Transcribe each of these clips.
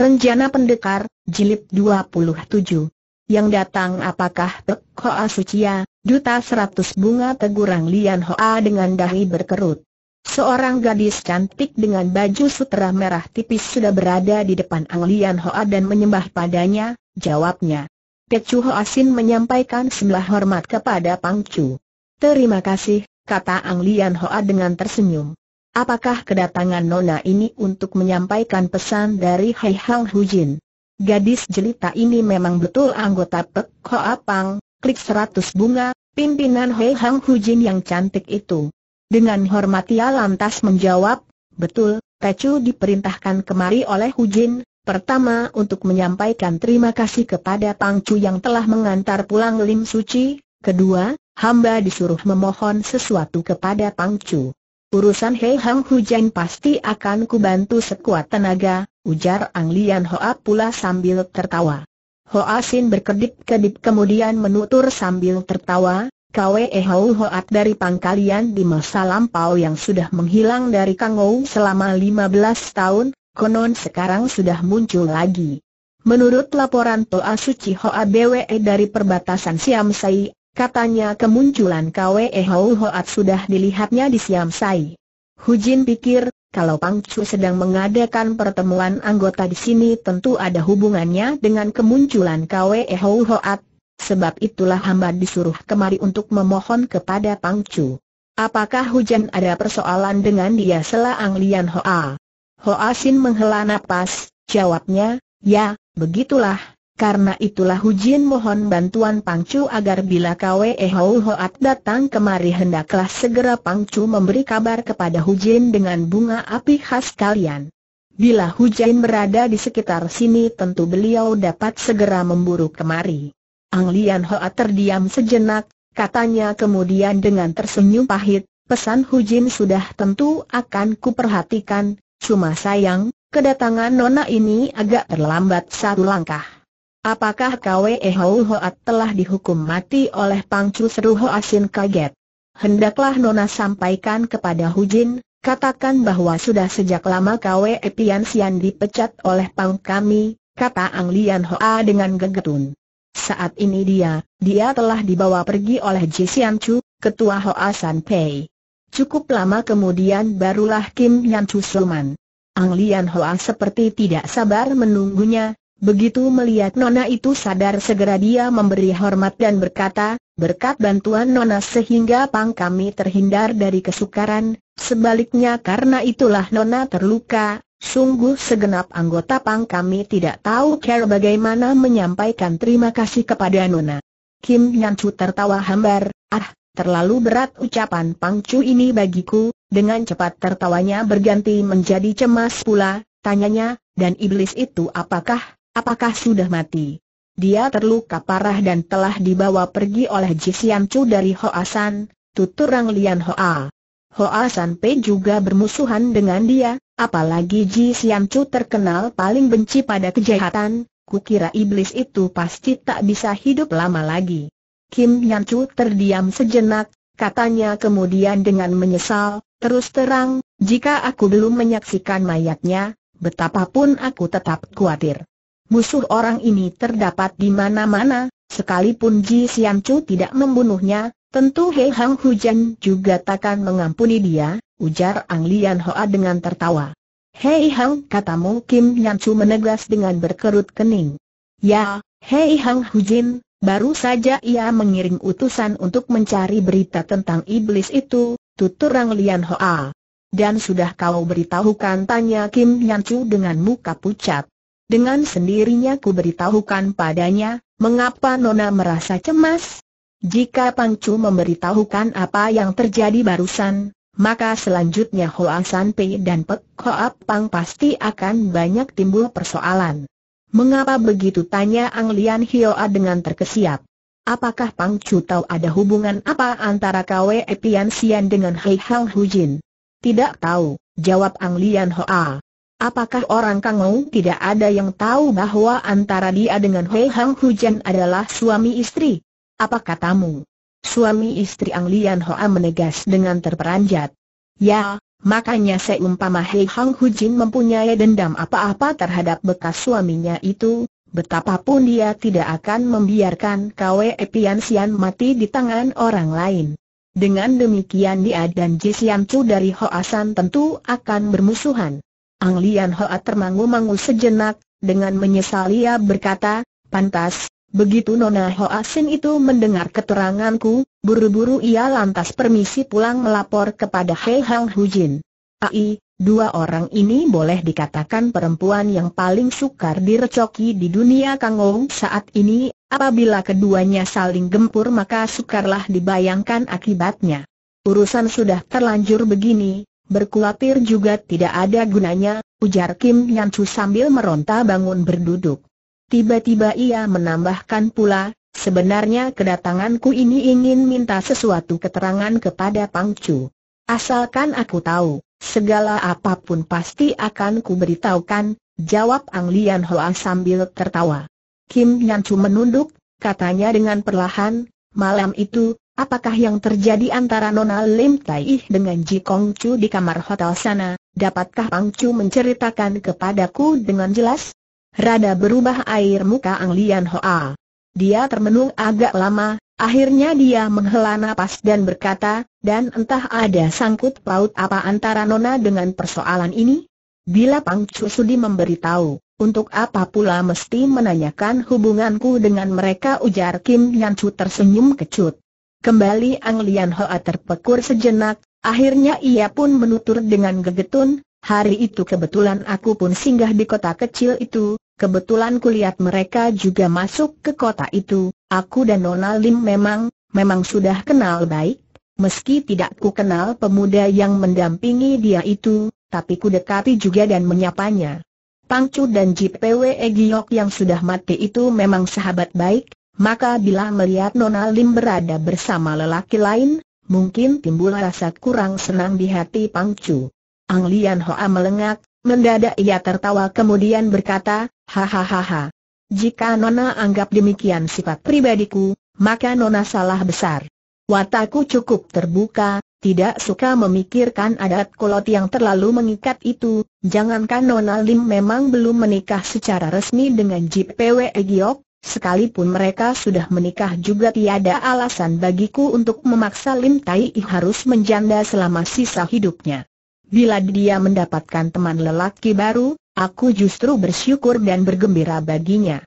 Renjana Pendekar, Jilid 27. Yang datang apakah Pek Hoa Sucia, ya? Duta Seratus Bunga Tegurang Lian Hoa dengan dahi berkerut. Seorang gadis cantik dengan baju sutera merah tipis sudah berada di depan Ang Lian Hoa dan menyembah padanya, jawabnya. Tecu Hoa Sin menyampaikan sebelah hormat kepada Pang Chu. Terima kasih, kata Ang Lian Hoa dengan tersenyum. Apakah kedatangan Nona ini untuk menyampaikan pesan dari Hai Hang Hujin? Gadis jelita ini memang betul anggota Pek Hoa Pang, klik 100 bunga, pimpinan Hai Hang Hujin yang cantik itu. Dengan hormat ia lantas menjawab, betul, Tecu diperintahkan kemari oleh Hujin, pertama untuk menyampaikan terima kasih kepada Pang Chu yang telah mengantar pulang Lim Suci, kedua, hamba disuruh memohon sesuatu kepada Pang Chu. Urusan Hei Hang Hujan pasti akan kubantu sekuat tenaga, ujar Ang Lian Hoa pula sambil tertawa. Hoa Sin berkedip-kedip kemudian menutur sambil tertawa, Kwe Hau Hoat dari pangkalian di masa lampau yang sudah menghilang dari Kangou selama 15 tahun, konon sekarang sudah muncul lagi. Menurut laporan Toa Suci Hoa Bwe dari perbatasan Siam Sai, Katanya kemunculan Kwe Hou Hoat sudah dilihatnya di Siam Sai. Jin pikir, kalau Pang Chu sedang mengadakan pertemuan anggota di sini tentu ada hubungannya dengan kemunculan Kwe Hou Hoat, sebab itulah hamba disuruh kemari untuk memohon kepada Pang Chu. Apakah hujan ada persoalan dengan dia Ang Lian Hoa? Hoa Sin menghela nafas. jawabnya, ya, begitulah, karena itulah Hujin mohon bantuan Pangcu agar bila Kwe Hou Hoat datang kemari hendaklah segera Pangcu memberi kabar kepada Hujin dengan bunga api khas kalian. Bila Hujin berada di sekitar sini tentu beliau dapat segera memburu kemari. Ang Lian Hoat terdiam sejenak, katanya kemudian dengan tersenyum pahit, pesan Hujin sudah tentu akan kuperhatikan, cuma sayang, kedatangan Nona ini agak terlambat satu langkah. Apakah Kwe Hou Hoat telah dihukum mati oleh Pangcu Seru Hoasin kaget? Hendaklah Nona sampaikan kepada Hujin, katakan bahwa sudah sejak lama Kwe Pian Sian dipecat oleh Pang kami, kata Ang Lian Hoa dengan gegetun. Saat ini dia, dia telah dibawa pergi oleh Jisian Chu, ketua Hoa San Pei. Cukup lama kemudian barulah Kim Yan Chu Suman. Ang Lian Hoa seperti tidak sabar menunggunya, Begitu melihat Nona itu sadar segera dia memberi hormat dan berkata, berkat bantuan Nona sehingga pang kami terhindar dari kesukaran, sebaliknya karena itulah Nona terluka, sungguh segenap anggota pang kami tidak tahu cara bagaimana menyampaikan terima kasih kepada Nona. Kim Nyancu tertawa hambar, ah, terlalu berat ucapan Pang Chu ini bagiku, dengan cepat tertawanya berganti menjadi cemas pula, tanyanya, dan iblis itu apakah? Apakah sudah mati? Dia terluka parah dan telah dibawa pergi oleh Jisian Chu dari Hoasan, tutur Rang Lian Hoa. Hoa San Pei juga bermusuhan dengan dia, apalagi Jisian Chu terkenal paling benci pada kejahatan, kukira iblis itu pasti tak bisa hidup lama lagi. Kim Yan Chu terdiam sejenak, katanya kemudian dengan menyesal, terus terang, jika aku belum menyaksikan mayatnya, betapapun aku tetap khawatir. Musuh orang ini terdapat di mana-mana, sekalipun Ji Sian Chu tidak membunuhnya, tentu Hei Hang Hujan juga takkan mengampuni dia, ujar Ang Lian Hoa dengan tertawa. Hei Hang, katamu Kim Yan Chu menegas dengan berkerut kening. Ya, Hei Hang Hujin, baru saja ia mengirim utusan untuk mencari berita tentang iblis itu, tutur Ang Lian Hoa. Dan sudah kau beritahukan tanya Kim Yan Chu dengan muka pucat. Dengan sendirinya ku beritahukan padanya, mengapa Nona merasa cemas? Jika Pang Pangcu memberitahukan apa yang terjadi barusan, maka selanjutnya Hoa San Pei dan Pek Hoa Pang pasti akan banyak timbul persoalan. Mengapa begitu tanya Ang Lian Hioa dengan terkesiap? Apakah Pang Chu tahu ada hubungan apa antara Kwe Pian Sian dengan Hei Hu Jin? Tidak tahu, jawab Ang Lian Hoa. Apakah orang Kangou tidak ada yang tahu bahwa antara dia dengan Hei Hang Hujan adalah suami istri? Apa katamu? Suami istri Ang Lian Hoa menegas dengan terperanjat. Ya, makanya seumpama Hei Hang Hujin mempunyai dendam apa-apa terhadap bekas suaminya itu, betapapun dia tidak akan membiarkan Kwe Pian Sian mati di tangan orang lain. Dengan demikian dia dan Ji Sian Chu dari San tentu akan bermusuhan. Ang Lian Hoa termangu-mangu sejenak, dengan menyesal ia berkata, pantas, begitu Nona Hoa Sin itu mendengar keteranganku, buru-buru ia lantas permisi pulang melapor kepada Hei Hang Hujin. Ai, dua orang ini boleh dikatakan perempuan yang paling sukar direcoki di dunia Kang Ong saat ini, apabila keduanya saling gempur maka sukarlah dibayangkan akibatnya. Urusan sudah terlanjur begini, berkulatir juga tidak ada gunanya, ujar Kim Nyan Chu sambil meronta bangun berduduk. Tiba-tiba ia menambahkan pula, sebenarnya kedatanganku ini ingin minta sesuatu keterangan kepada Pang Chu. Asalkan aku tahu, segala apapun pasti akan kuberitahukan, jawab Ang Lian Hoa sambil tertawa. Kim Nyan Chu menunduk, katanya dengan perlahan, malam itu, Apakah yang terjadi antara Nona Lim Tai dengan Ji Kong Chu di kamar hotel sana? Dapatkah Pang Chu menceritakan kepadaku dengan jelas? Rada berubah air muka Ang Lian Hoa. Dia termenung agak lama, akhirnya dia menghela nafas dan berkata, dan entah ada sangkut paut apa antara Nona dengan persoalan ini? Bila Pang Chu Sudi memberitahu, untuk apa pula mesti menanyakan hubunganku dengan mereka ujar Kim Nyan Chu tersenyum kecut. Kembali Ang Lian Hoa terpekur sejenak, akhirnya ia pun menutur dengan gegetun, hari itu kebetulan aku pun singgah di kota kecil itu, kebetulan kulihat mereka juga masuk ke kota itu, aku dan Nona Lim memang, memang sudah kenal baik, meski tidak ku kenal pemuda yang mendampingi dia itu, tapi ku dekati juga dan menyapanya. Pangcu dan Jipewe Giok yang sudah mati itu memang sahabat baik, maka bila melihat Nona Lim berada bersama lelaki lain, mungkin timbul rasa kurang senang di hati Pang Chu. Ang Lian Hoa melengak, mendadak ia tertawa kemudian berkata, hahaha. Jika Nona anggap demikian sifat pribadiku, maka Nona salah besar. Wataku cukup terbuka, tidak suka memikirkan adat kolot yang terlalu mengikat itu, jangankan Nona Lim memang belum menikah secara resmi dengan Jip Pwe Giok, Sekalipun mereka sudah menikah juga tiada alasan bagiku untuk memaksa Lim Tai harus menjanda selama sisa hidupnya. Bila dia mendapatkan teman lelaki baru, aku justru bersyukur dan bergembira baginya.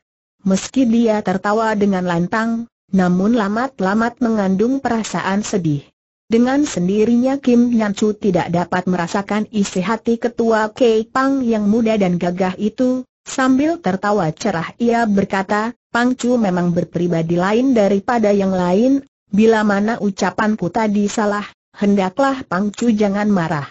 Meski dia tertawa dengan lantang, namun lamat-lamat mengandung perasaan sedih. Dengan sendirinya Kim Nyan tidak dapat merasakan isi hati ketua Kei Pang yang muda dan gagah itu, Sambil tertawa cerah ia berkata, Pangcu memang berpribadi lain daripada yang lain, bila mana ucapanku tadi salah, hendaklah Pangcu jangan marah.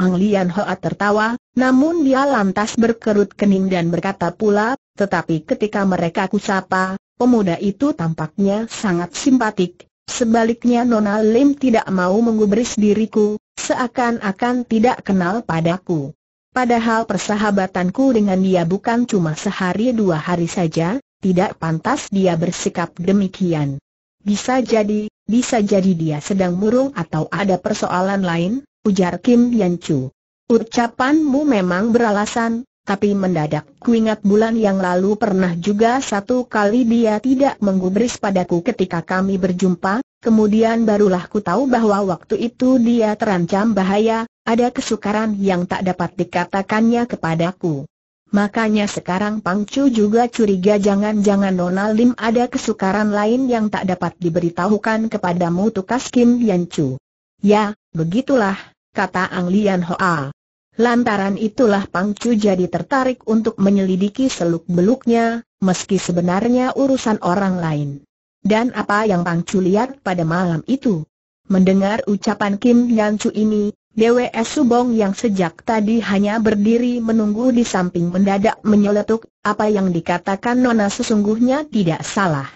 Ang Lian Hoa tertawa, namun dia lantas berkerut kening dan berkata pula, tetapi ketika mereka kusapa, pemuda itu tampaknya sangat simpatik. Sebaliknya Nona Lim tidak mau menggubris diriku, seakan-akan tidak kenal padaku. Padahal persahabatanku dengan dia bukan cuma sehari dua hari saja, tidak pantas dia bersikap demikian. Bisa jadi, bisa jadi dia sedang murung atau ada persoalan lain, ujar Kim Yan Chu. Ucapanmu memang beralasan, tapi mendadak kuingat bulan yang lalu pernah juga satu kali dia tidak menggubris padaku ketika kami berjumpa, kemudian barulah ku tahu bahwa waktu itu dia terancam bahaya, ada kesukaran yang tak dapat dikatakannya kepadaku. Makanya sekarang Pangcu juga curiga jangan-jangan Nona Lim ada kesukaran lain yang tak dapat diberitahukan kepadamu tukas Kim Yan Chu. Ya, begitulah, kata Ang Lian Hoa. Lantaran itulah Pang Chu jadi tertarik untuk menyelidiki seluk-beluknya, meski sebenarnya urusan orang lain. Dan apa yang Pang Chu lihat pada malam itu? Mendengar ucapan Kim Chu ini, DWS Subong yang sejak tadi hanya berdiri menunggu di samping mendadak menyeletuk, apa yang dikatakan Nona sesungguhnya tidak salah.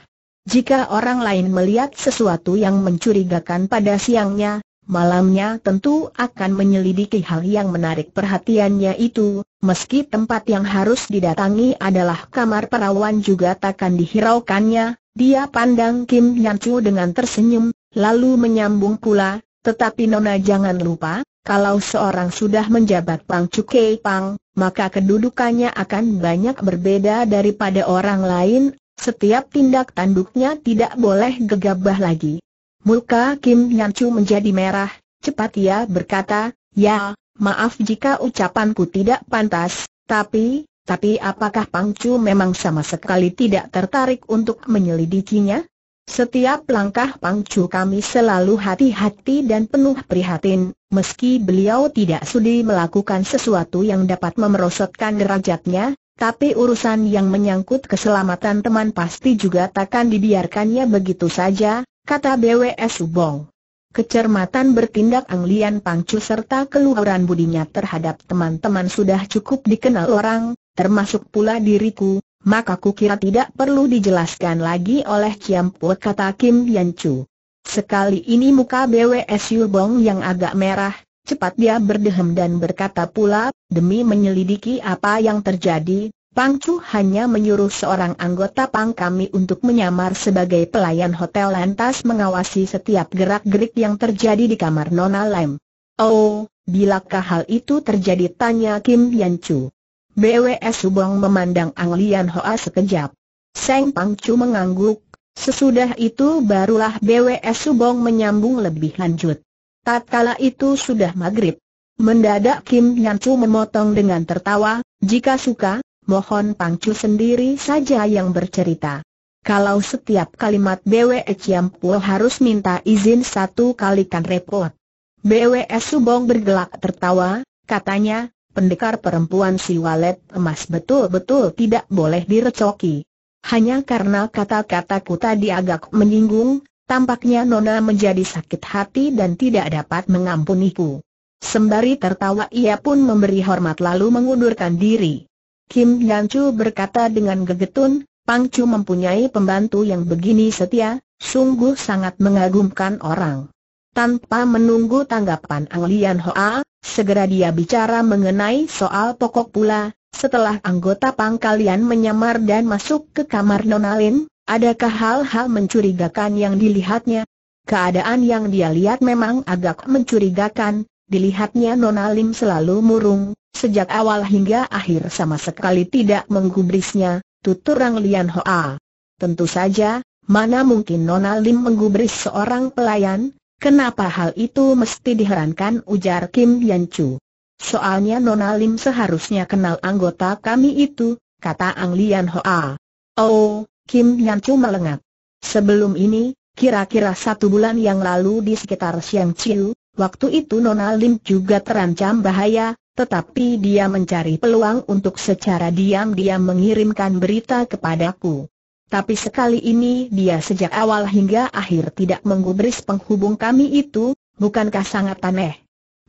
Jika orang lain melihat sesuatu yang mencurigakan pada siangnya, Malamnya tentu akan menyelidiki hal yang menarik perhatiannya itu, meski tempat yang harus didatangi adalah kamar perawan juga takkan dihiraukannya, dia pandang Kim Nyan Chu dengan tersenyum, lalu menyambung pula, tetapi Nona jangan lupa, kalau seorang sudah menjabat Pang Kei Pang, maka kedudukannya akan banyak berbeda daripada orang lain, setiap tindak tanduknya tidak boleh gegabah lagi. Muka Kim Chu menjadi merah, cepat ia berkata, Ya, maaf jika ucapanku tidak pantas, tapi, tapi apakah Pangcu memang sama sekali tidak tertarik untuk menyelidikinya? Setiap langkah Pangcu kami selalu hati-hati dan penuh prihatin, meski beliau tidak sudi melakukan sesuatu yang dapat memerosotkan derajatnya, tapi urusan yang menyangkut keselamatan teman pasti juga takkan dibiarkannya begitu saja, kata BWS Subong. Kecermatan bertindak Ang Lian Pangcu serta keluhuran budinya terhadap teman-teman sudah cukup dikenal orang, termasuk pula diriku, maka kukira tidak perlu dijelaskan lagi oleh Kiam kata Kim Yan Chu. Sekali ini muka BWS Yubong yang agak merah, cepat dia berdehem dan berkata pula, demi menyelidiki apa yang terjadi, Pang Chu hanya menyuruh seorang anggota pang kami untuk menyamar sebagai pelayan hotel lantas mengawasi setiap gerak-gerik yang terjadi di kamar Nona Lam. Oh, bilakah hal itu terjadi? Tanya Kim Yan Chu. BWS Subong memandang Ang Lian Hoa sekejap. Seng Chu mengangguk, sesudah itu barulah BWS Subong menyambung lebih lanjut. Tatkala itu sudah maghrib. Mendadak Kim Yan Chu memotong dengan tertawa, jika suka, mohon Pangcu sendiri saja yang bercerita. Kalau setiap kalimat BWE Ciampu harus minta izin satu kali kan repot. BWE Subong bergelak tertawa, katanya, pendekar perempuan si walet emas betul-betul tidak boleh direcoki. Hanya karena kata-kataku tadi agak menyinggung, tampaknya Nona menjadi sakit hati dan tidak dapat mengampuniku. Sembari tertawa ia pun memberi hormat lalu mengundurkan diri. Kim Yan Chu berkata dengan gegetun, Pang Chu mempunyai pembantu yang begini setia, sungguh sangat mengagumkan orang. Tanpa menunggu tanggapan Ang Lian Hoa, segera dia bicara mengenai soal pokok pula, setelah anggota Pang kalian menyamar dan masuk ke kamar Nona Lin, adakah hal-hal mencurigakan yang dilihatnya? Keadaan yang dia lihat memang agak mencurigakan, dilihatnya Nona Lim selalu murung, Sejak awal hingga akhir sama sekali tidak menggubrisnya, tutur Lian Hoa. Tentu saja, mana mungkin Nona Lim menggubris seorang pelayan, kenapa hal itu mesti diherankan ujar Kim Yan Chu. Soalnya Nona Lim seharusnya kenal anggota kami itu, kata Ang Lian Hoa. Oh, Kim Yan Chu melengat. Sebelum ini, kira-kira satu bulan yang lalu di sekitar Siang Chiu, waktu itu Nona Lim juga terancam bahaya, tetapi dia mencari peluang untuk secara diam-diam mengirimkan berita kepadaku. Tapi sekali ini dia sejak awal hingga akhir tidak menggubris penghubung kami itu, bukankah sangat aneh?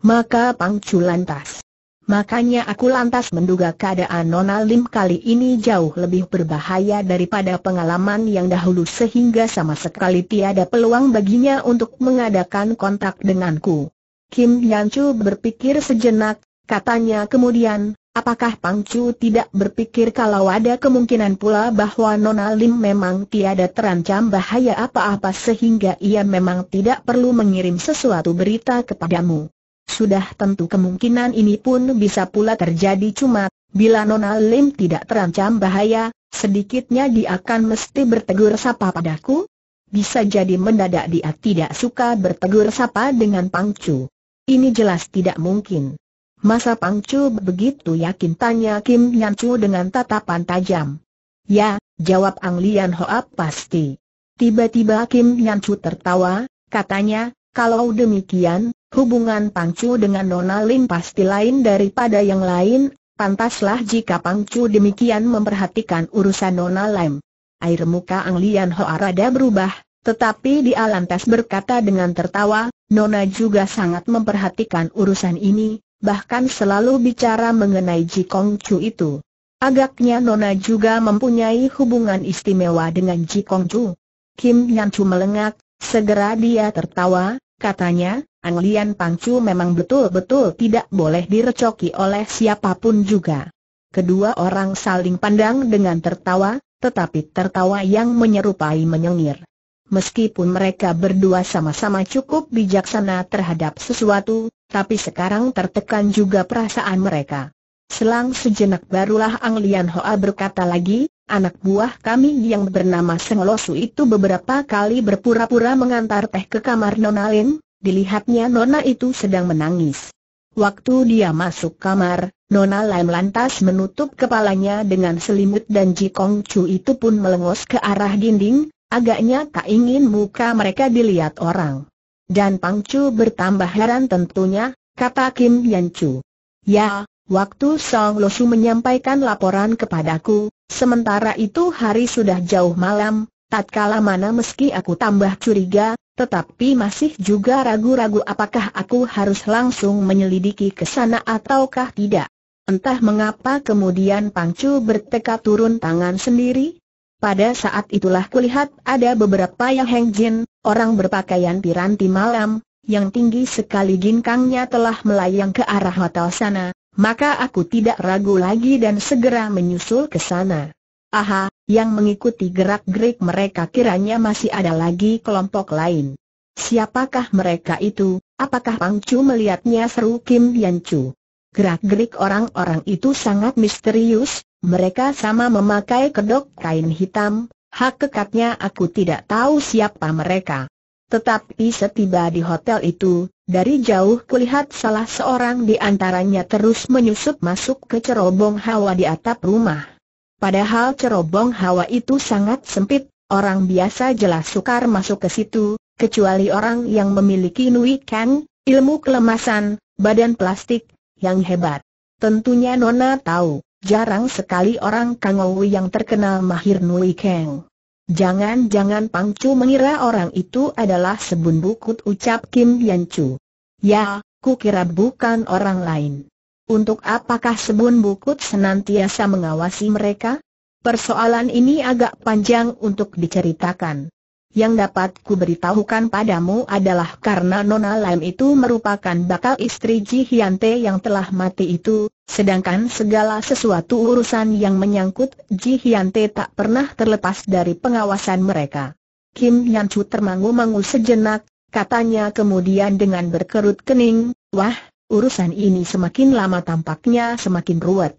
Maka Pangcu lantas. Makanya aku lantas menduga keadaan Nona Lim kali ini jauh lebih berbahaya daripada pengalaman yang dahulu sehingga sama sekali tiada peluang baginya untuk mengadakan kontak denganku. Kim Yanchu berpikir sejenak, Katanya kemudian, apakah Pangcu tidak berpikir kalau ada kemungkinan pula bahwa Nona Lim memang tiada terancam bahaya apa-apa sehingga ia memang tidak perlu mengirim sesuatu berita kepadamu. Sudah tentu kemungkinan ini pun bisa pula terjadi cuma, bila Nona Lim tidak terancam bahaya, sedikitnya dia akan mesti bertegur sapa padaku? Bisa jadi mendadak dia tidak suka bertegur sapa dengan Pangcu. Ini jelas tidak mungkin. Masa Pangcu begitu yakin tanya Kim Nyancu dengan tatapan tajam. Ya, jawab Ang Lian Hoa pasti. Tiba-tiba Kim Nyancu tertawa, katanya, kalau demikian, hubungan Pangcu dengan Nona Lin pasti lain daripada yang lain, pantaslah jika Pangcu demikian memperhatikan urusan Nona Lim. Air muka Ang Lian Hoa rada berubah, tetapi di lantas berkata dengan tertawa, Nona juga sangat memperhatikan urusan ini, bahkan selalu bicara mengenai Ji Kong Chu itu. Agaknya Nona juga mempunyai hubungan istimewa dengan Ji Kong Chu. Kim Nyan Chu melengak, segera dia tertawa, katanya, Ang Lian Pang Chu memang betul-betul tidak boleh direcoki oleh siapapun juga. Kedua orang saling pandang dengan tertawa, tetapi tertawa yang menyerupai menyengir. Meskipun mereka berdua sama-sama cukup bijaksana terhadap sesuatu, tapi sekarang tertekan juga perasaan mereka. Selang sejenak barulah Ang Lian Hoa berkata lagi, anak buah kami yang bernama Seng Losu itu beberapa kali berpura-pura mengantar teh ke kamar Nona Lin, dilihatnya Nona itu sedang menangis. Waktu dia masuk kamar, Nona Lam lantas menutup kepalanya dengan selimut dan Ji Kong Chu itu pun melengos ke arah dinding, Agaknya tak ingin muka mereka dilihat orang. Dan Pang Chu bertambah heran tentunya, kata Kim Yan Chu. Ya, waktu Song Su menyampaikan laporan kepadaku, sementara itu hari sudah jauh malam, tatkala mana meski aku tambah curiga, tetapi masih juga ragu-ragu apakah aku harus langsung menyelidiki ke sana ataukah tidak. Entah mengapa kemudian Pang Chu bertekad turun tangan sendiri, pada saat itulah kulihat ada beberapa yang Heng Jin, orang berpakaian piranti malam, yang tinggi sekali ginkangnya telah melayang ke arah hotel sana, maka aku tidak ragu lagi dan segera menyusul ke sana. Aha, yang mengikuti gerak-gerik mereka kiranya masih ada lagi kelompok lain. Siapakah mereka itu? Apakah Pang Chu melihatnya seru Kim Yan Chu? Gerak-gerik orang-orang itu sangat misterius, mereka sama memakai kedok kain hitam, hak kekatnya aku tidak tahu siapa mereka. Tetapi setiba di hotel itu, dari jauh kulihat salah seorang di antaranya terus menyusup masuk ke cerobong hawa di atap rumah. Padahal cerobong hawa itu sangat sempit, orang biasa jelas sukar masuk ke situ, kecuali orang yang memiliki Nui Kang, ilmu kelemasan, badan plastik, yang hebat. Tentunya Nona tahu, Jarang sekali orang kangoi yang terkenal mahir Nui Kang. Jangan-jangan Pang Chu mengira orang itu adalah sebun bukut ucap Kim Chu. Ya, ku kira bukan orang lain. Untuk apakah sebun bukut senantiasa mengawasi mereka? Persoalan ini agak panjang untuk diceritakan. Yang dapat ku beritahukan padamu adalah karena Nona Lam itu merupakan bakal istri Ji Hyante yang telah mati itu, Sedangkan segala sesuatu urusan yang menyangkut Ji Hyun Tae tak pernah terlepas dari pengawasan mereka. Kim Yan Chu termangu-mangu sejenak, katanya kemudian dengan berkerut kening, wah, urusan ini semakin lama tampaknya semakin ruwet.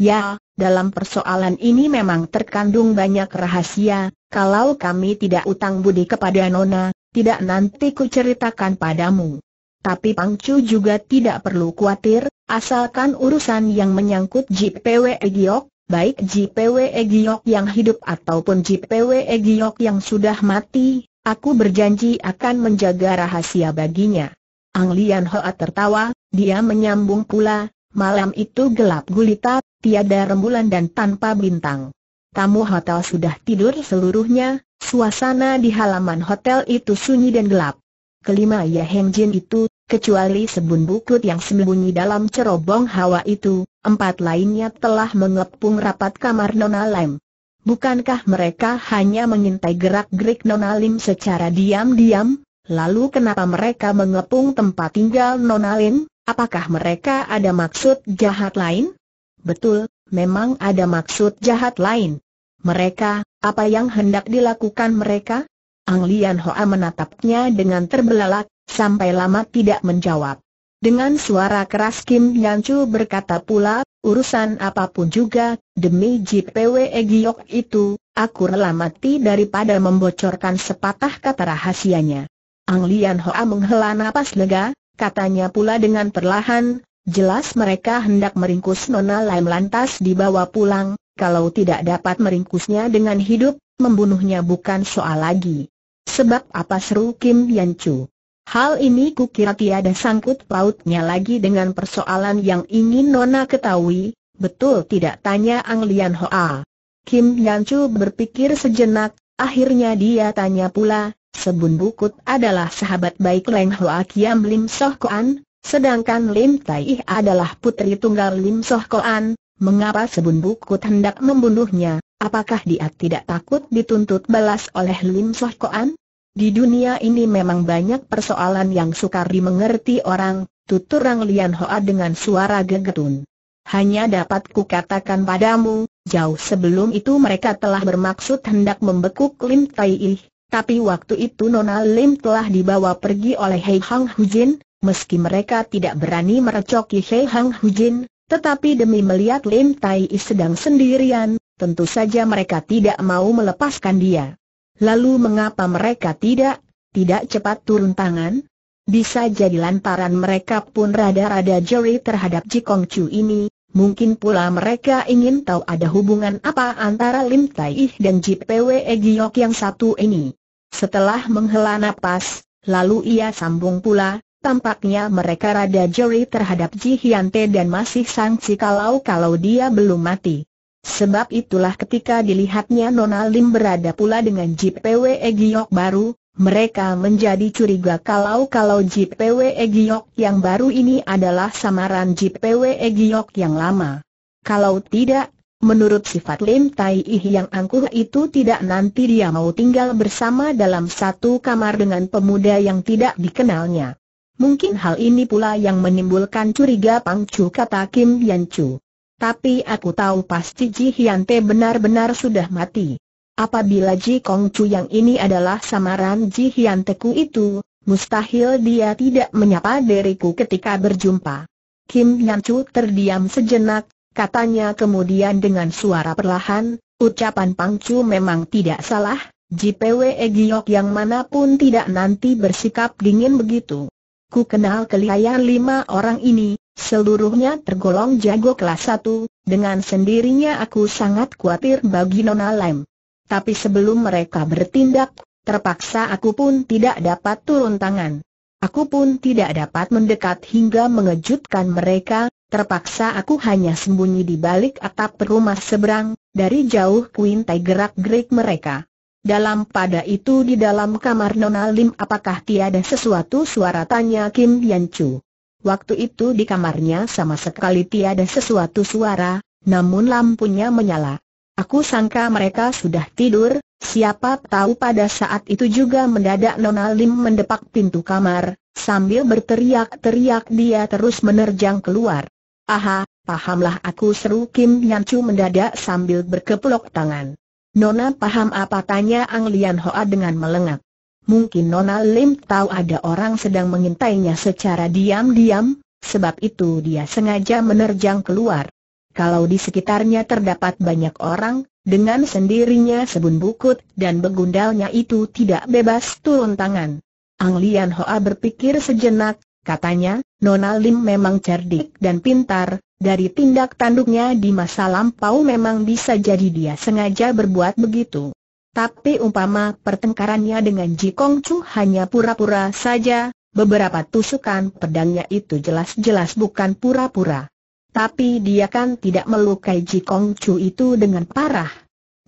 Ya, dalam persoalan ini memang terkandung banyak rahasia, kalau kami tidak utang budi kepada Nona, tidak nanti ku ceritakan padamu. Tapi Pang-chu juga tidak perlu khawatir, Asalkan urusan yang menyangkut JPW e Giok, baik JPW e Giok yang hidup ataupun JPW e Giok yang sudah mati, aku berjanji akan menjaga rahasia baginya. Ang Lian Hoa tertawa, dia menyambung pula, malam itu gelap gulita, tiada rembulan dan tanpa bintang. Tamu hotel sudah tidur seluruhnya, suasana di halaman hotel itu sunyi dan gelap. Kelima Ye Heng Jin itu Kecuali sebun bukut yang sembunyi dalam cerobong hawa itu, empat lainnya telah mengepung rapat kamar Nona Lem. Bukankah mereka hanya mengintai gerak-gerik Nona Lim secara diam-diam? Lalu kenapa mereka mengepung tempat tinggal Nona Lim? Apakah mereka ada maksud jahat lain? Betul, memang ada maksud jahat lain. Mereka, apa yang hendak dilakukan mereka? Ang Lian Hoa menatapnya dengan terbelalak, sampai lama tidak menjawab. Dengan suara keras Kim Yan Chu berkata pula, urusan apapun juga, demi JPW Egyok itu, aku rela mati daripada membocorkan sepatah kata rahasianya. Ang Lian Hoa menghela nafas lega, katanya pula dengan perlahan, jelas mereka hendak meringkus Nona Lam lantas dibawa pulang, kalau tidak dapat meringkusnya dengan hidup, membunuhnya bukan soal lagi. Sebab apa seru Kim Yan Chu? Hal ini kukira tiada sangkut pautnya lagi dengan persoalan yang ingin Nona ketahui, betul tidak tanya Ang Lian Hoa. Kim Chu berpikir sejenak, akhirnya dia tanya pula, Sebun Bukut adalah sahabat baik Leng Hoa Kiam Lim Soh Koan, sedangkan Lim Tai adalah putri tunggal Lim Soh Koan, mengapa Sebun Bukut hendak membunuhnya, apakah dia tidak takut dituntut balas oleh Lim Soh Koan? Di dunia ini memang banyak persoalan yang sukar dimengerti orang, tutur Rang Lian Hoa dengan suara gegetun. Hanya dapat kukatakan padamu, jauh sebelum itu mereka telah bermaksud hendak membekuk Lim Tai Ih, tapi waktu itu Nona Lim telah dibawa pergi oleh Hei Hang Hujin, meski mereka tidak berani merecoki Hei Hang Hujin, tetapi demi melihat Lim Tai Ih sedang sendirian, tentu saja mereka tidak mau melepaskan dia. Lalu mengapa mereka tidak, tidak cepat turun tangan? Bisa jadi lantaran mereka pun rada-rada jeri terhadap Jikong Chu ini, mungkin pula mereka ingin tahu ada hubungan apa antara Lim Tai Ih dan JPW Giok yang satu ini. Setelah menghela nafas, lalu ia sambung pula, tampaknya mereka rada jeri terhadap Ji Hyante dan masih sangsi kalau-kalau dia belum mati. Sebab itulah ketika dilihatnya Nona Lim berada pula dengan JPW Egyok baru, mereka menjadi curiga kalau-kalau JPW Egyok yang baru ini adalah samaran JPW Egyok yang lama. Kalau tidak, menurut sifat Lim Tai Ih yang angkuh itu tidak nanti dia mau tinggal bersama dalam satu kamar dengan pemuda yang tidak dikenalnya. Mungkin hal ini pula yang menimbulkan curiga Pang Chu kata Kim Yan Chu. Tapi aku tahu pasti Ji Hian Te benar-benar sudah mati. Apabila Ji Kong Chu yang ini adalah samaran Ji Hian ku itu, mustahil dia tidak menyapa diriku ketika berjumpa. Kim Nyan Chu terdiam sejenak, katanya kemudian dengan suara perlahan, ucapan Pang Chu memang tidak salah, Ji Pwe Giok yang manapun tidak nanti bersikap dingin begitu. Ku kenal kelihayan lima orang ini, Seluruhnya tergolong jago kelas satu. dengan sendirinya aku sangat khawatir bagi Nona Lem. Tapi sebelum mereka bertindak, terpaksa aku pun tidak dapat turun tangan. Aku pun tidak dapat mendekat hingga mengejutkan mereka, terpaksa aku hanya sembunyi di balik atap rumah seberang, dari jauh kuintai gerak-gerik mereka. Dalam pada itu di dalam kamar Nona Lim apakah tiada sesuatu suara tanya Kim Yan Chu. Waktu itu di kamarnya sama sekali tiada sesuatu suara, namun lampunya menyala. Aku sangka mereka sudah tidur, siapa tahu pada saat itu juga mendadak Nona Lim mendepak pintu kamar, sambil berteriak-teriak dia terus menerjang keluar. Aha, pahamlah aku seru Kim Yan Chu mendadak sambil berkeplok tangan. Nona paham apa tanya Ang Lian Hoa dengan melengak mungkin Nona Lim tahu ada orang sedang mengintainya secara diam-diam, sebab itu dia sengaja menerjang keluar. Kalau di sekitarnya terdapat banyak orang, dengan sendirinya Sebun Bukut dan begundalnya itu tidak bebas turun tangan. Ang Lian Hoa berpikir sejenak, katanya, Nona Lim memang cerdik dan pintar, dari tindak tanduknya di masa lampau memang bisa jadi dia sengaja berbuat begitu. Tapi umpama pertengkarannya dengan Ji Kong Chu hanya pura-pura saja, beberapa tusukan pedangnya itu jelas-jelas bukan pura-pura. Tapi dia kan tidak melukai Ji Kong Chu itu dengan parah.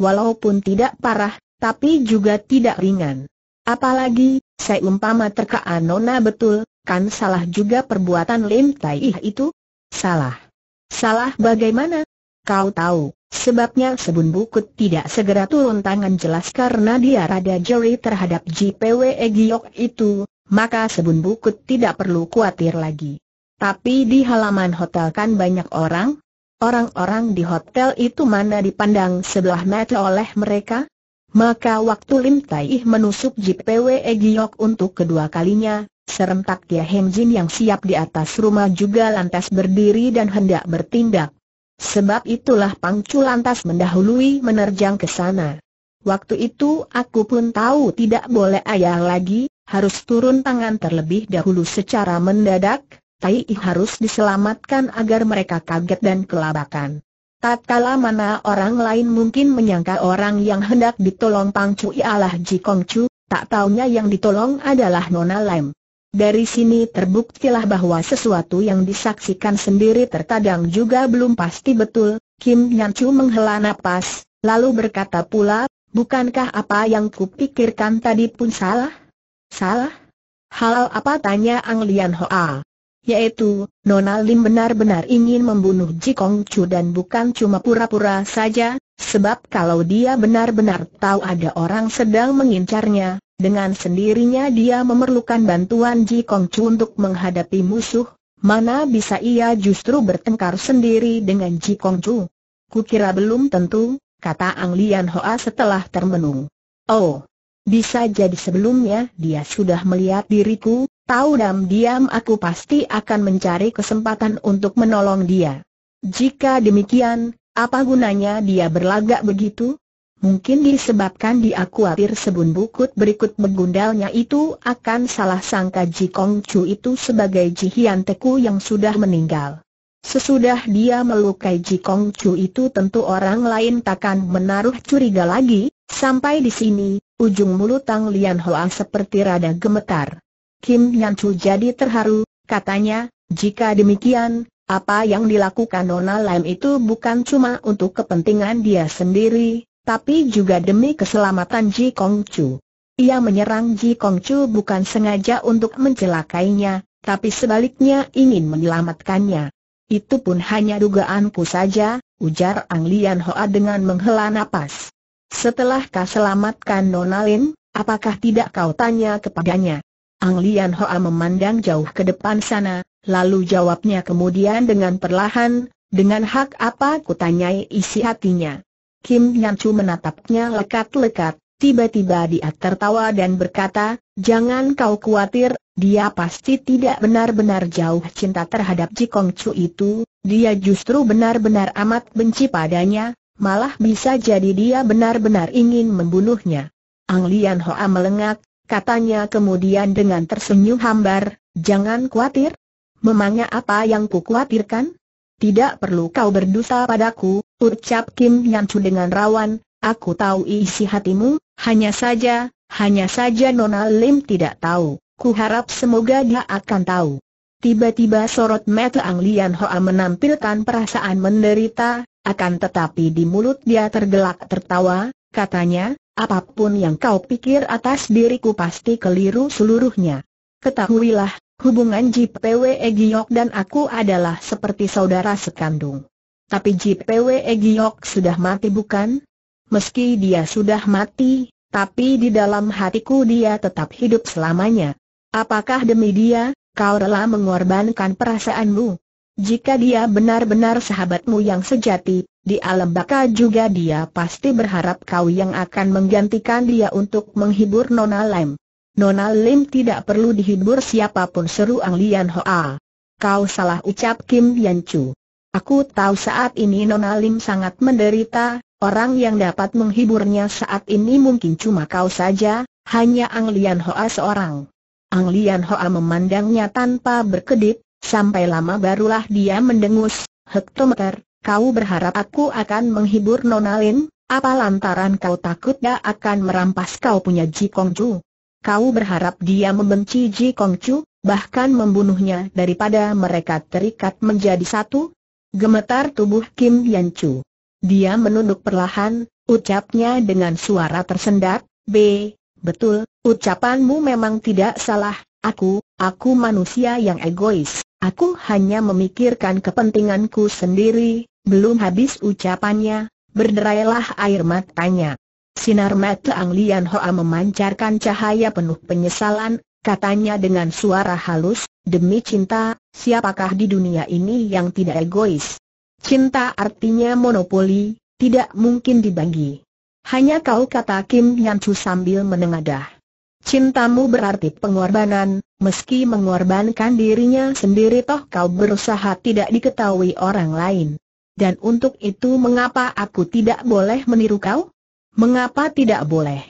Walaupun tidak parah, tapi juga tidak ringan. Apalagi, saya umpama terkaan Nona betul, kan salah juga perbuatan Lim Tai Ih itu? Salah. Salah bagaimana? Kau tahu, Sebabnya Sebun Bukut tidak segera turun tangan jelas karena dia rada jeri terhadap JPW Giok itu, maka Sebun Bukut tidak perlu khawatir lagi. Tapi di halaman hotel kan banyak orang? Orang-orang di hotel itu mana dipandang sebelah mata oleh mereka? Maka waktu Lim Tai menusuk JPW Giok untuk kedua kalinya, serentak dia Heng Jin yang siap di atas rumah juga lantas berdiri dan hendak bertindak. Sebab itulah Chu lantas mendahului menerjang ke sana. Waktu itu aku pun tahu tidak boleh ayah lagi, harus turun tangan terlebih dahulu secara mendadak, Tai harus diselamatkan agar mereka kaget dan kelabakan. Tak Tatkala mana orang lain mungkin menyangka orang yang hendak ditolong Chu ialah Ji Chu, tak taunya yang ditolong adalah Nona Lam. Dari sini terbuktilah bahwa sesuatu yang disaksikan sendiri terkadang juga belum pasti betul, Kim Nyan Chu menghela nafas, lalu berkata pula, bukankah apa yang kupikirkan tadi pun salah? Salah? Hal apa tanya Ang Lian Hoa? Yaitu, Nona Lim benar-benar ingin membunuh Ji Kong Chu dan bukan cuma pura-pura saja, Sebab kalau dia benar-benar tahu ada orang sedang mengincarnya, dengan sendirinya dia memerlukan bantuan Ji Kong Chu untuk menghadapi musuh, mana bisa ia justru bertengkar sendiri dengan Ji Kong Chu. Kukira belum tentu, kata Ang Lian Hoa setelah termenung. Oh, bisa jadi sebelumnya dia sudah melihat diriku, tahu diam-diam aku pasti akan mencari kesempatan untuk menolong dia. Jika demikian, apa gunanya dia berlagak begitu? Mungkin disebabkan dia khawatir sebun bukut berikut begundalnya itu akan salah sangka Ji Kong Chu itu sebagai Ji Hian Teku yang sudah meninggal. Sesudah dia melukai Ji Kong Chu itu tentu orang lain takkan menaruh curiga lagi, sampai di sini, ujung mulut Tang Lian Hoa seperti rada gemetar. Kim Yan Chu jadi terharu, katanya, jika demikian, apa yang dilakukan Nona Lam itu bukan cuma untuk kepentingan dia sendiri, tapi juga demi keselamatan Ji Kong Chu. Ia menyerang Ji Kong Chu bukan sengaja untuk mencelakainya, tapi sebaliknya ingin menyelamatkannya. Itu pun hanya dugaanku saja, ujar Ang Lian Hoa dengan menghela napas. Setelah kau selamatkan Nona Lin, apakah tidak kau tanya kepadanya? Ang Lian Hoa memandang jauh ke depan sana, Lalu jawabnya kemudian dengan perlahan, dengan hak apa kutanyai isi hatinya. Kim Chu menatapnya lekat-lekat, tiba-tiba dia tertawa dan berkata, jangan kau khawatir, dia pasti tidak benar-benar jauh cinta terhadap Jikong Chu itu, dia justru benar-benar amat benci padanya, malah bisa jadi dia benar-benar ingin membunuhnya. Ang Lian Hoa melengak, katanya kemudian dengan tersenyum hambar, jangan khawatir, Memangnya apa yang kukhawatirkan? Tidak perlu kau berdusta padaku, ucap Kim Nyancu dengan rawan, aku tahu isi hatimu, hanya saja, hanya saja Nona Lim tidak tahu, Ku harap semoga dia akan tahu. Tiba-tiba sorot mata Ang Lian Hoa menampilkan perasaan menderita, akan tetapi di mulut dia tergelak tertawa, katanya, apapun yang kau pikir atas diriku pasti keliru seluruhnya. Ketahuilah, Hubungan JPW Egyok dan aku adalah seperti saudara sekandung. Tapi JPW Egyok sudah mati bukan? Meski dia sudah mati, tapi di dalam hatiku dia tetap hidup selamanya. Apakah demi dia, kau rela mengorbankan perasaanmu? Jika dia benar-benar sahabatmu yang sejati, di alam baka juga dia pasti berharap kau yang akan menggantikan dia untuk menghibur Nona Lem. Nona Lim tidak perlu dihibur siapapun seru Ang Lian Hoa. Kau salah ucap Kim Yan Chu. Aku tahu saat ini Nona Lim sangat menderita, orang yang dapat menghiburnya saat ini mungkin cuma kau saja, hanya Ang Lian Hoa seorang. Ang Lian Hoa memandangnya tanpa berkedip, sampai lama barulah dia mendengus, hektometer, kau berharap aku akan menghibur Nona Lim, apa lantaran kau takut dia akan merampas kau punya Ji Chu? kau berharap dia membenci Ji Kongcu, bahkan membunuhnya daripada mereka terikat menjadi satu? Gemetar tubuh Kim Yan Chu. Dia menunduk perlahan, ucapnya dengan suara tersendat, B, betul, ucapanmu memang tidak salah, aku, aku manusia yang egois, aku hanya memikirkan kepentinganku sendiri, belum habis ucapannya, berderailah air matanya. Sinar mata Ang Lian Hoa memancarkan cahaya penuh penyesalan, katanya dengan suara halus, demi cinta, siapakah di dunia ini yang tidak egois? Cinta artinya monopoli, tidak mungkin dibagi. Hanya kau kata Kim Yan Chu sambil menengadah. Cintamu berarti pengorbanan, meski mengorbankan dirinya sendiri toh kau berusaha tidak diketahui orang lain. Dan untuk itu mengapa aku tidak boleh meniru kau? Mengapa tidak boleh?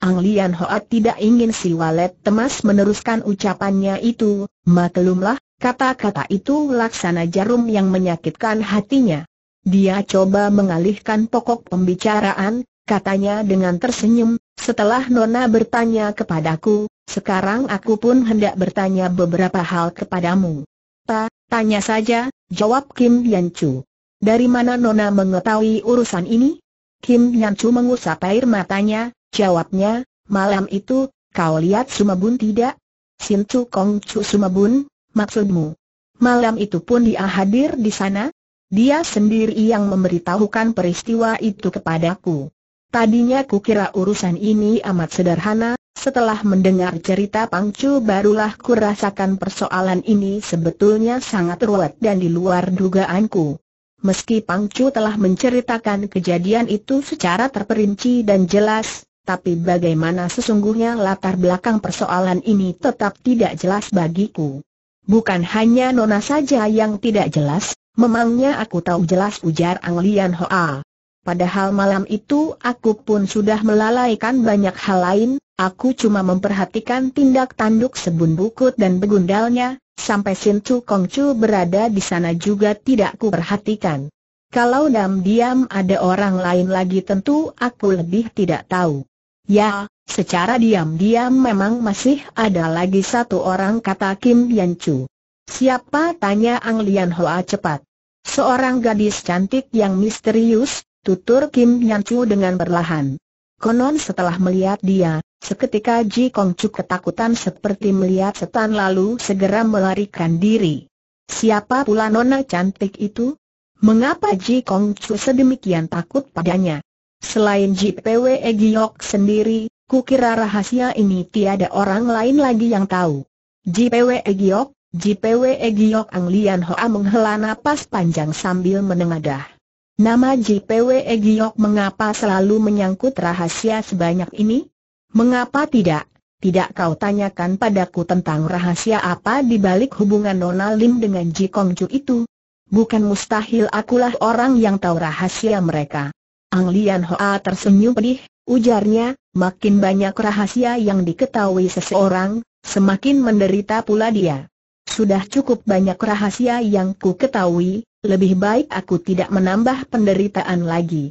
Ang Lian Hoat tidak ingin si Walet Temas meneruskan ucapannya itu, maklumlah, kata-kata itu laksana jarum yang menyakitkan hatinya. Dia coba mengalihkan pokok pembicaraan, katanya dengan tersenyum, setelah Nona bertanya kepadaku, sekarang aku pun hendak bertanya beberapa hal kepadamu. Ta, tanya saja, jawab Kim Yan Chu. Dari mana Nona mengetahui urusan ini? Kim Nyan Chu mengusap air matanya, jawabnya, malam itu, kau lihat Sumabun tidak? Sin Chu Kong Chu Sumabun, maksudmu? Malam itu pun dia hadir di sana? Dia sendiri yang memberitahukan peristiwa itu kepadaku. Tadinya ku kira urusan ini amat sederhana, setelah mendengar cerita Pangcu barulah ku rasakan persoalan ini sebetulnya sangat ruwet dan di luar dugaanku. Meski Pang Chu telah menceritakan kejadian itu secara terperinci dan jelas, tapi bagaimana sesungguhnya latar belakang persoalan ini tetap tidak jelas bagiku. Bukan hanya Nona saja yang tidak jelas, memangnya aku tahu jelas ujar Ang Lian Hoa. Padahal malam itu aku pun sudah melalaikan banyak hal lain, aku cuma memperhatikan tindak tanduk sebun bukut dan begundalnya, sampai Sin Chu Kong Chu berada di sana juga tidak ku perhatikan. Kalau diam-diam ada orang lain lagi tentu aku lebih tidak tahu. Ya, secara diam-diam memang masih ada lagi satu orang kata Kim Yan Chu. Siapa tanya Ang Lian Hoa cepat. Seorang gadis cantik yang misterius, tutur Kim Yan Chu dengan perlahan. Konon setelah melihat dia, seketika Ji Kong Chu ketakutan seperti melihat setan lalu segera melarikan diri. Siapa pula nona cantik itu? Mengapa Ji Kong Chu sedemikian takut padanya? Selain Ji Pwe Giok sendiri, kukira rahasia ini tiada orang lain lagi yang tahu. Ji JPW Giok, Pwe Giok Ang Lian Hoa menghela napas panjang sambil menengadah. Nama JPW Giok mengapa selalu menyangkut rahasia sebanyak ini? Mengapa tidak? Tidak kau tanyakan padaku tentang rahasia apa di balik hubungan Nona Lim dengan Ji Kongju itu? Bukan mustahil akulah orang yang tahu rahasia mereka. Ang Lian Hoa tersenyum pedih, ujarnya, makin banyak rahasia yang diketahui seseorang, semakin menderita pula dia. Sudah cukup banyak rahasia yang ku ketahui, lebih baik aku tidak menambah penderitaan lagi.